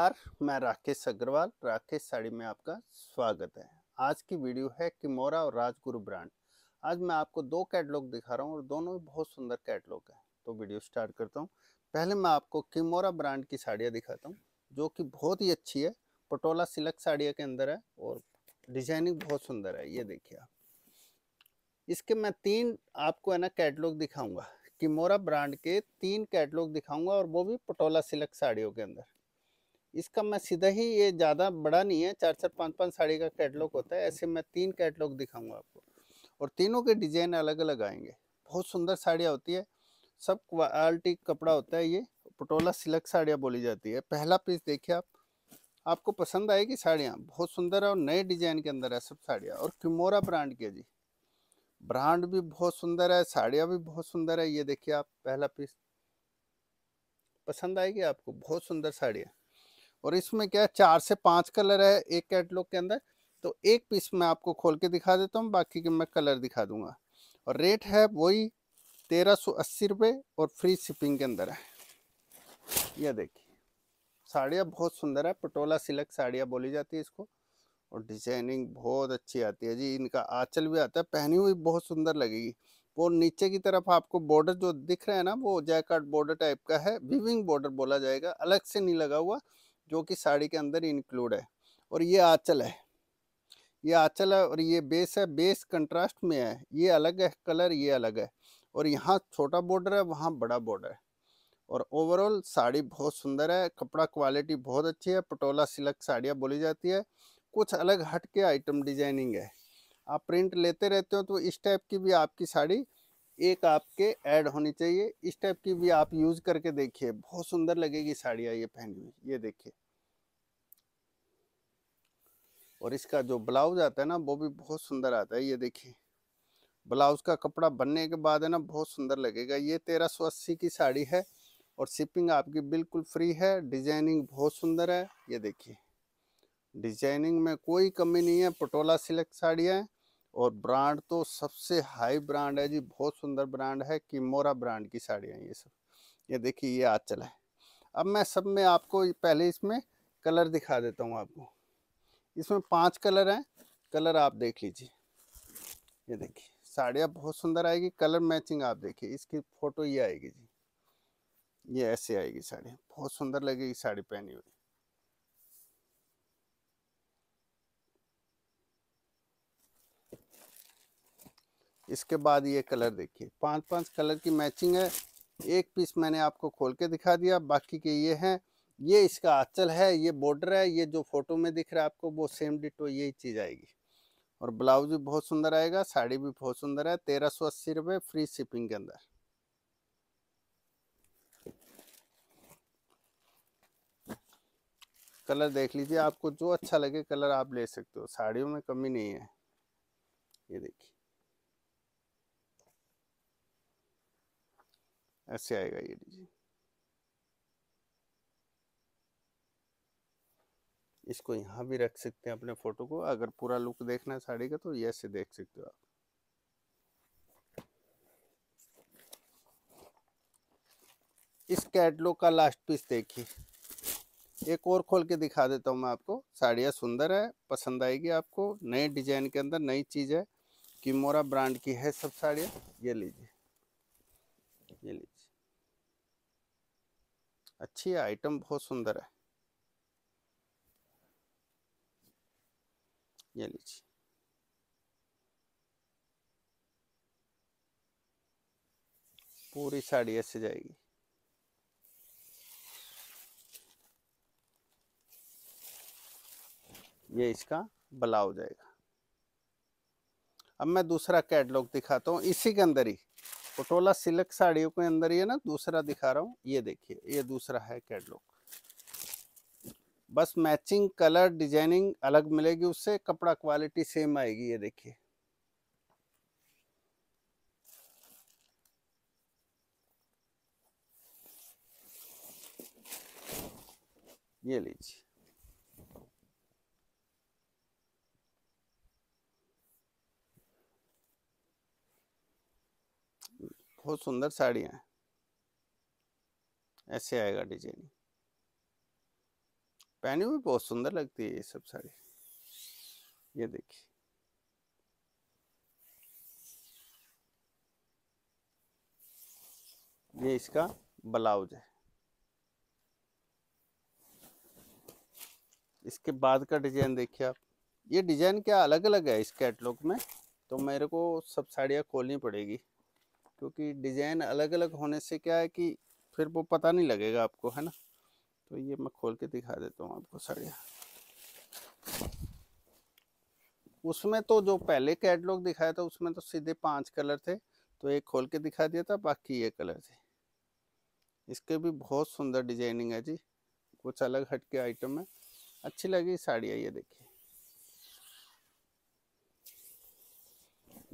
नमस्कार मैं राकेश अग्रवाल राकेश साड़ी में आपका स्वागत है आज की वीडियो है किमोरा और राजगुरु ब्रांड आज मैं आपको दो कैटलॉग दिखा रहा हूँ और दोनों बहुत सुंदर कैटलॉग है तो वीडियो स्टार्ट करता हूँ पहले मैं आपको किमोरा ब्रांड की साड़ियाँ दिखाता हूँ जो कि बहुत ही अच्छी है पटोला सिलक साड़ियाँ के अंदर है और डिजाइनिंग बहुत सुंदर है ये देखिए आप इसके मैं तीन आपको है ना कैटलॉग दिखाऊंगा किमोरा ब्रांड के तीन कैटलॉग दिखाऊंगा और वो भी पटोला सिलक साड़ियों के अंदर इसका मैं सीधा ही ये ज़्यादा बड़ा नहीं है चार चार पाँच पाँच साड़ी का कैटलॉग होता है हम्म। ऐसे मैं तीन कैटलॉग दिखाऊंगा आपको और तीनों के डिज़ाइन अलग अलग आएंगे बहुत सुंदर साड़ियाँ होती है सब क्वालिटी कपड़ा होता है ये पटोला सिलक साड़ियाँ बोली जाती है पहला पीस देखिए आप आपको पसंद आएगी साड़ियाँ बहुत सुंदर है और नए डिजाइन के अंदर है सब साड़ियाँ और किमोरा ब्रांड की जी ब्रांड भी बहुत सुंदर है साड़ियाँ भी बहुत सुंदर है ये देखिए आप पहला पीस पसंद आएगी आपको बहुत सुंदर साड़ियाँ और इसमें क्या है चार से पांच कलर है एक कैटलॉग के अंदर तो एक पीस मैं आपको खोल के दिखा देता हूँ बाकी के मैं कलर दिखा दूंगा और रेट है वही तेरह सौ अस्सी रुपये और फ्री शिपिंग के अंदर है यह देखिए साड़ियाँ बहुत सुंदर है पटोला सिलक साड़ियाँ बोली जाती है इसको और डिजाइनिंग बहुत अच्छी आती है जी इनका आँचल भी आता है पहनी हुई बहुत सुंदर लगेगी वो नीचे की तरफ आपको बॉर्डर जो दिख रहा है ना वो जैकार्ड बॉर्डर टाइप का है विविंग बॉर्डर बोला जाएगा अलग से नहीं लगा हुआ जो कि साड़ी के अंदर इंक्लूड है और ये आँचल है ये आँचल है और ये बेस है बेस कंट्रास्ट में है ये अलग है कलर ये अलग है और यहाँ छोटा बॉर्डर है वहाँ बड़ा बॉर्डर है और ओवरऑल साड़ी बहुत सुंदर है कपड़ा क्वालिटी बहुत अच्छी है पटोला सिलक साड़ियाँ बोली जाती है कुछ अलग हट के आइटम डिजाइनिंग है आप प्रिंट लेते रहते हो तो इस टाइप की भी आपकी साड़ी एक आपके ऐड होनी चाहिए इस टाइप की भी आप यूज करके देखिए बहुत सुंदर लगेगी साड़ियाँ ये पहनी हुई ये देखिए और इसका जो ब्लाउज आता है ना वो भी बहुत सुंदर आता है ये देखिए ब्लाउज का कपड़ा बनने के बाद है ना बहुत सुंदर लगेगा ये तेरह सौ अस्सी की साड़ी है और शिपिंग आपकी बिल्कुल फ्री है डिजाइनिंग बहुत सुंदर है ये देखिए डिजाइनिंग में कोई कमी नहीं है पटोला सिलेक्ट साड़ियाँ हैं और ब्रांड तो सबसे हाई ब्रांड है जी बहुत सुंदर ब्रांड है किमोरा ब्रांड की साड़ियाँ ये सब ये देखिए ये आज चला है अब मैं सब में आपको पहले इसमें कलर दिखा देता हूँ आपको इसमें पांच कलर हैं कलर आप देख लीजिए ये देखिए साड़ियाँ बहुत सुंदर आएगी कलर मैचिंग आप देखिए इसकी फ़ोटो ये आएगी जी ये ऐसे आएगी साड़ी बहुत सुंदर लगेगी साड़ी पहनी हुई इसके बाद ये कलर देखिए पांच पांच कलर की मैचिंग है एक पीस मैंने आपको खोल के दिखा दिया बाकी के ये हैं ये इसका आंचल है ये बॉर्डर है ये जो फोटो में दिख रहा है आपको वो सेम डिटो यही चीज़ आएगी और ब्लाउज भी बहुत सुंदर आएगा साड़ी भी बहुत सुंदर है तेरह सौ अस्सी रुपये फ्री शिपिंग के अंदर कलर देख लीजिए आपको जो अच्छा लगे कलर आप ले सकते हो साड़ियों में कमी नहीं है ये देखिए ऐसे आएगा ये लीजिए इसको यहाँ भी रख सकते हैं अपने फोटो को अगर पूरा लुक देखना है साड़ी का तो ये से देख सकते हो आप इस कैटलॉग का लास्ट पीस देखिए एक और खोल के दिखा देता हूँ मैं आपको साड़ियाँ सुंदर है पसंद आएगी आपको नए डिजाइन के अंदर नई चीज़ है किमोरा ब्रांड की है सब साड़ियाँ ये लीजिए ये लीजिए अच्छी है आइटम बहुत सुंदर है ये लीजिए पूरी साड़ी ऐसे जाएगी ये इसका बला जाएगा अब मैं दूसरा कैटलॉग दिखाता हूँ इसी के अंदर ही पटोला सिल्क साड़ियों के अंदर ये ना दूसरा दिखा रहा हूँ ये देखिए ये दूसरा है कैटलॉग बस मैचिंग कलर डिजाइनिंग अलग मिलेगी उससे कपड़ा क्वालिटी सेम आएगी ये देखिए ये लीजिए बहुत सुंदर साड़ियाँ हैं ऐसे आएगा डिजाइनिंग पहने भी बहुत सुंदर लगती है ये सब साड़ी ये देखिए ये इसका ब्लाउज है इसके बाद का डिजाइन देखिए आप ये डिजाइन क्या अलग अलग है इस कैटलॉग में तो मेरे को सब साड़ियाँ खोलनी पड़ेगी क्योंकि डिज़ाइन अलग अलग होने से क्या है कि फिर वो पता नहीं लगेगा आपको है ना तो ये मैं खोल के दिखा देता हूँ आपको साड़ियाँ उसमें तो जो पहले कैटलॉग दिखाया था उसमें तो सीधे पांच कलर थे तो एक खोल के दिखा दिया था बाकी ये कलर थे इसके भी बहुत सुंदर डिजाइनिंग है जी कुछ अलग हटके आइटम है अच्छी लगी साड़ियाँ ये देखिए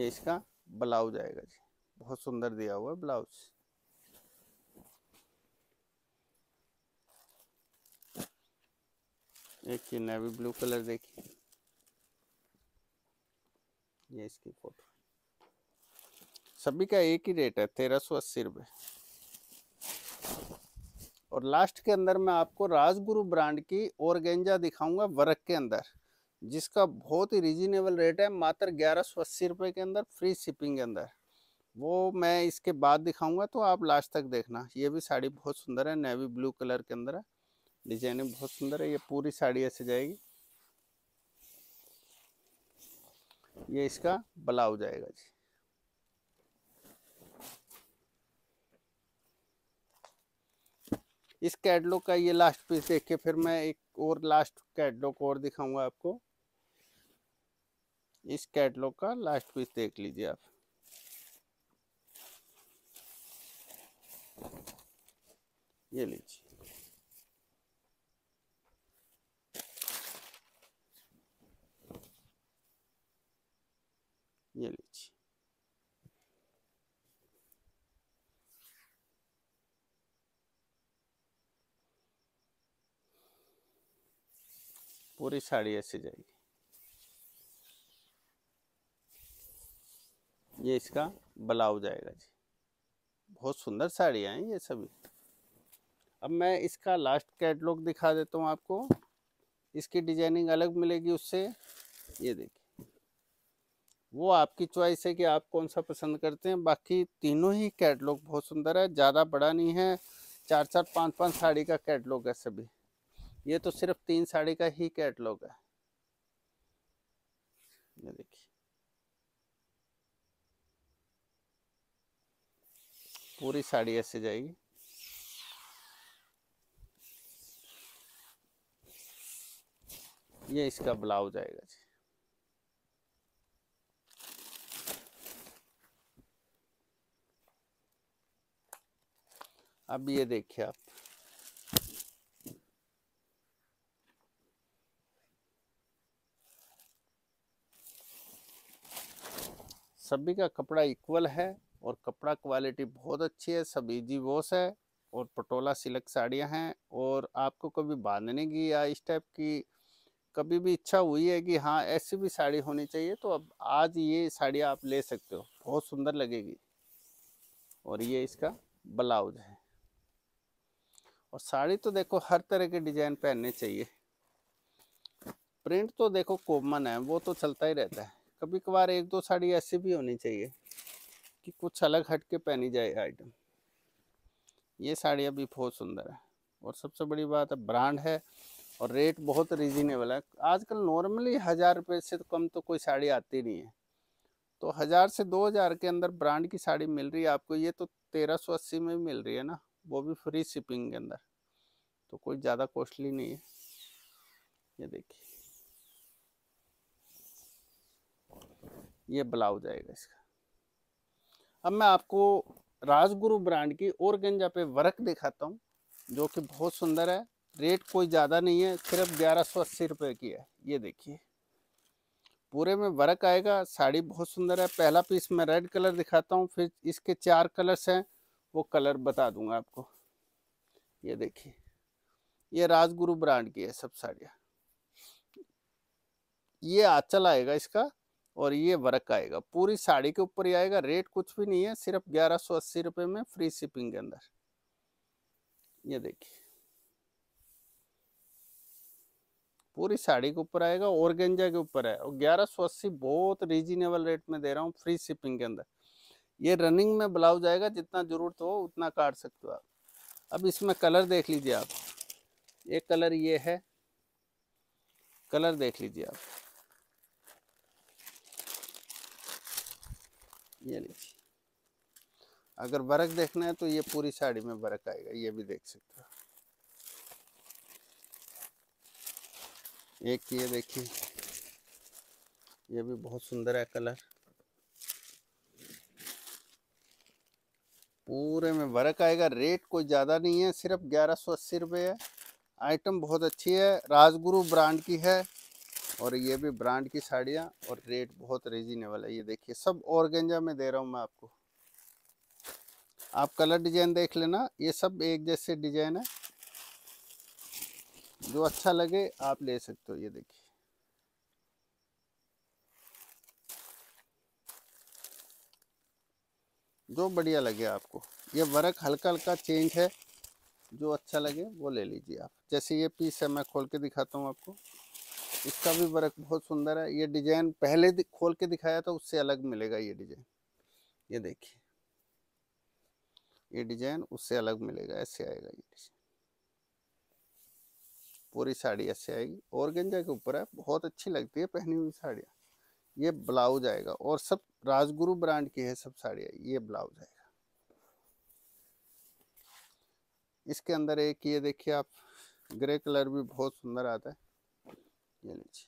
ये इसका ब्लाउज आएगा जी बहुत सुंदर दिया हुआ है ब्लाउज एक ये नेवी ब्लू कलर देखिए ये इसकी फोटो सभी का एक ही रेट है तेरह सौ अस्सी रुपये और लास्ट के अंदर मैं आपको राजगुरु ब्रांड की ओरगेंजा दिखाऊंगा वर्क के अंदर जिसका बहुत ही रिजनेबल रेट है मात्र ग्यारह सौ अस्सी रुपये के अंदर फ्री शिपिंग के अंदर वो मैं इसके बाद दिखाऊंगा तो आप लास्ट तक देखना ये भी साड़ी बहुत सुंदर है नेवी ब्लू कलर के अंदर है डिजाइनिंग बहुत सुंदर है ये पूरी साड़ी ऐसे जाएगी ये इसका ब्लाउज आएगा जी इस कैटलॉग का ये लास्ट पीस देख के फिर मैं एक और लास्ट कैटलॉग और दिखाऊंगा आपको इस कैटलॉग का लास्ट पीस देख लीजिए आप ये लीजिए ये लीजिए पूरी साड़ी ऐसे जाएगी ये इसका ब्लाउज आएगा जी बहुत सुंदर साड़ियाँ हैं ये सभी अब मैं इसका लास्ट कैटलॉग दिखा देता हूँ आपको इसकी डिजाइनिंग अलग मिलेगी उससे ये देखिए वो आपकी चॉइस है कि आप कौन सा पसंद करते हैं बाकी तीनों ही कैटलॉग बहुत सुंदर है ज़्यादा बड़ा नहीं है चार चार पाँच पाँच साड़ी का कैटलॉग है सभी ये तो सिर्फ तीन साड़ी का ही कैटलॉग है ये देखिए पूरी साड़ी ऐसे जाएगी ये इसका ब्लाउज आएगा जी अब ये देखिए आप सभी का कपड़ा इक्वल है और कपड़ा क्वालिटी बहुत अच्छी है सब इजी वॉश है और पटोला सिलक साड़ियां हैं और आपको कभी बांधने की या इस टाइप की कभी भी इच्छा हुई है कि हाँ ऐसी भी साड़ी होनी चाहिए तो अब आज ये साड़ी आप ले सकते हो बहुत सुंदर लगेगी और ये इसका ब्लाउज है और साड़ी तो देखो हर तरह के डिजाइन पहनने चाहिए प्रिंट तो देखो कॉमन है वो तो चलता ही रहता है कभी कभार एक दो साड़ी ऐसी भी होनी चाहिए कि कुछ अलग हट के पहनी जाए आइटम ये साड़ी भी बहुत सुंदर है और सबसे बड़ी बात है ब्रांड है और रेट बहुत रिजनेबल है आजकल नॉर्मली हज़ार रुपये से तो कम तो कोई साड़ी आती नहीं है तो हज़ार से दो हज़ार के अंदर ब्रांड की साड़ी मिल रही है आपको ये तो तेरह सौ अस्सी में मिल रही है ना वो भी फ्री शिपिंग के अंदर तो कोई ज़्यादा कॉस्टली नहीं है ये देखिए ये ब्लाउज आएगा इसका अब मैं आपको राजगुरु ब्रांड की और गंजा पे वर्क दिखाता हूँ जो कि बहुत सुंदर है रेट कोई ज़्यादा नहीं है सिर्फ ग्यारह सौ अस्सी रुपये की है ये देखिए पूरे में वर्क आएगा साड़ी बहुत सुंदर है पहला पीस मैं रेड कलर दिखाता हूँ फिर इसके चार कलर्स हैं वो कलर बता दूंगा आपको ये देखिए ये राजगुरु ब्रांड की है सब साड़ियाँ ये आँचल आएगा इसका और ये वर्क आएगा पूरी साड़ी के ऊपर ही आएगा रेट कुछ भी नहीं है सिर्फ ग्यारह सौ अस्सी रुपये में फ्री शिपिंग के अंदर ये देखिए पूरी साड़ी के ऊपर आएगा और गेंजा के ऊपर है और ग्यारह सौ अस्सी बहुत रीजनेबल रेट में दे रहा हूँ फ्री शिपिंग के अंदर ये रनिंग में ब्लाउज आएगा जितना ज़रूरत हो उतना काट सकते हो आप अब इसमें कलर देख लीजिए आप एक कलर ये है कलर देख लीजिए आप ये लीजिए अगर बर्क देखना है तो ये पूरी साड़ी में बरक आएगा ये भी देख सकते हो एक ये देखिए ये भी बहुत सुंदर है कलर पूरे में वर्क आएगा रेट कोई ज़्यादा नहीं है सिर्फ ग्यारह सौ अस्सी रुपये है आइटम बहुत अच्छी है राजगुरु ब्रांड की है और ये भी ब्रांड की साड़ियाँ और रेट बहुत रिजनेबल है ये देखिए सब ऑर्गेंजा में दे रहा हूँ मैं आपको आप कलर डिजाइन देख लेना ये सब एक जैसे डिजाइन है जो अच्छा लगे आप ले सकते हो ये देखिए जो बढ़िया लगे आपको ये वर्क हल्का हल्का चेंज है जो अच्छा लगे वो ले लीजिए आप जैसे ये पीस है मैं खोल के दिखाता हूँ आपको इसका भी वर्क बहुत सुंदर है ये डिजाइन पहले खोल के दिखाया था उससे अलग मिलेगा ये डिजाइन ये देखिए ये डिजाइन उससे अलग मिलेगा ऐसे आएगा ये डिजाइन पूरी साड़ी ऐसे आएगी और गेंजा के ऊपर है बहुत अच्छी लगती है पहनी हुई साड़ियाँ ये ब्लाउज आएगा और सब राजगुरु ब्रांड की है सब साड़ियाँ ये ब्लाउज आएगा इसके अंदर एक ये देखिए आप ग्रे कलर भी बहुत सुंदर आता है ये लीजिए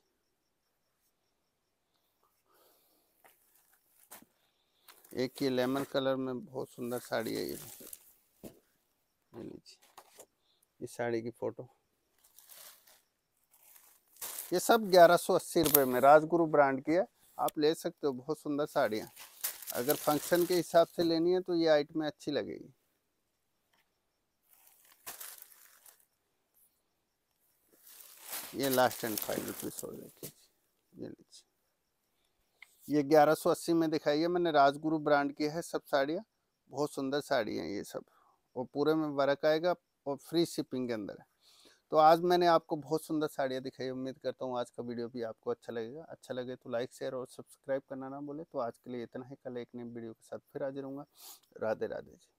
एक ये लेमन कलर में बहुत सुंदर साड़ी है ये ये लीजिए इस साड़ी की फोटो ये सब ग्यारह सौ अस्सी रुपये में राजगुरु ब्रांड की है आप ले सकते हो बहुत सुंदर साड़ियाँ अगर फंक्शन के हिसाब से लेनी है तो ये आइटमें अच्छी लगेगी ये लास्ट एंड फाइनल पीस और देख ये लीजिए ये ग्यारह सौ अस्सी में दिखाई है मैंने राजगुरु ब्रांड की है सब साड़ियाँ बहुत सुंदर साड़ियाँ ये सब और पूरे में वर्क आएगा और फ्री शिपिंग के अंदर है तो आज मैंने आपको बहुत सुंदर साड़ियाँ दिखाई उम्मीद करता हूँ आज का वीडियो भी आपको अच्छा लगेगा अच्छा लगे तो लाइक शेयर और सब्सक्राइब करना ना बोले तो आज के लिए इतना ही कल एक नई वीडियो के साथ फिर हाजिर हूँ राधे राधे जी